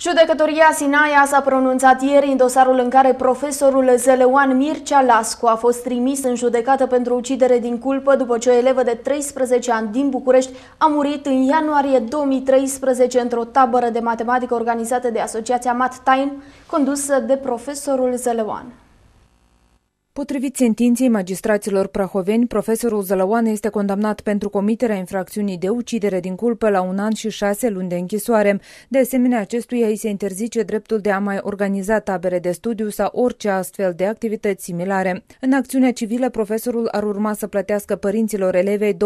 Judecătoria Sinaia s-a pronunțat ieri în dosarul în care profesorul Zeleuan Mircea Lascu a fost trimis în judecată pentru ucidere din culpă după ce o elevă de 13 ani din București a murit în ianuarie 2013 într-o tabără de matematică organizată de Asociația Mat Time, condusă de profesorul Zeleuan. Potrivit sentinței magistraților prahoveni, profesorul Zălăoană este condamnat pentru comiterea infracțiunii de ucidere din culpă la un an și șase luni de închisoare. De asemenea, acestuia îi se interzice dreptul de a mai organiza tabere de studiu sau orice astfel de activități similare. În acțiunea civilă, profesorul ar urma să plătească părinților elevei 25.740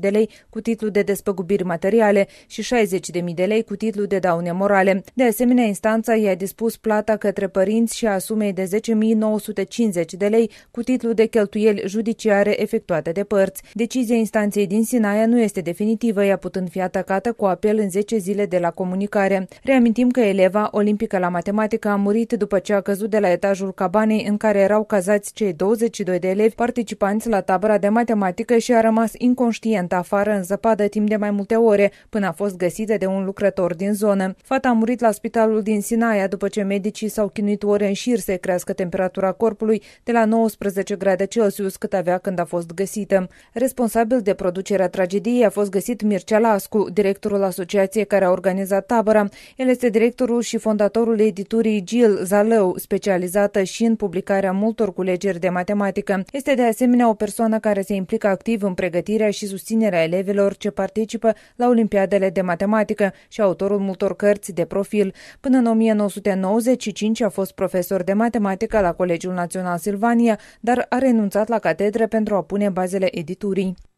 de lei cu titlu de despăgubiri materiale și 60.000 de lei cu titlu de daune morale. De asemenea, instanța i-a dispus plata către părinți și a sumei de 10 12.950 de lei cu titlu de cheltuieli judiciare efectuate de părți. Decizia instanței din Sinaia nu este definitivă, ea putând fi atacată cu apel în 10 zile de la comunicare. Reamintim că eleva olimpică la matematică a murit după ce a căzut de la etajul cabanei în care erau cazați cei 22 de elevi participanți la tabăra de matematică și a rămas inconștient afară în zăpadă timp de mai multe ore, până a fost găsită de un lucrător din zonă. Fata a murit la spitalul din Sinaia după ce medicii s-au chinuit ore în șir să crească crească temperatura corpului de la 19 grade Celsius cât avea când a fost găsită. Responsabil de producerea tragediei a fost găsit Mircea Lascu, directorul asociației care a organizat tabăra. El este directorul și fondatorul editurii Gil Zalău, specializată și în publicarea multor culegeri de matematică. Este de asemenea o persoană care se implică activ în pregătirea și susținerea elevilor ce participă la Olimpiadele de Matematică și autorul multor cărți de profil. Până în 1995 a fost profesor de matematică matematică la Colegiul Național Silvania, dar a renunțat la catedră pentru a pune bazele editurii.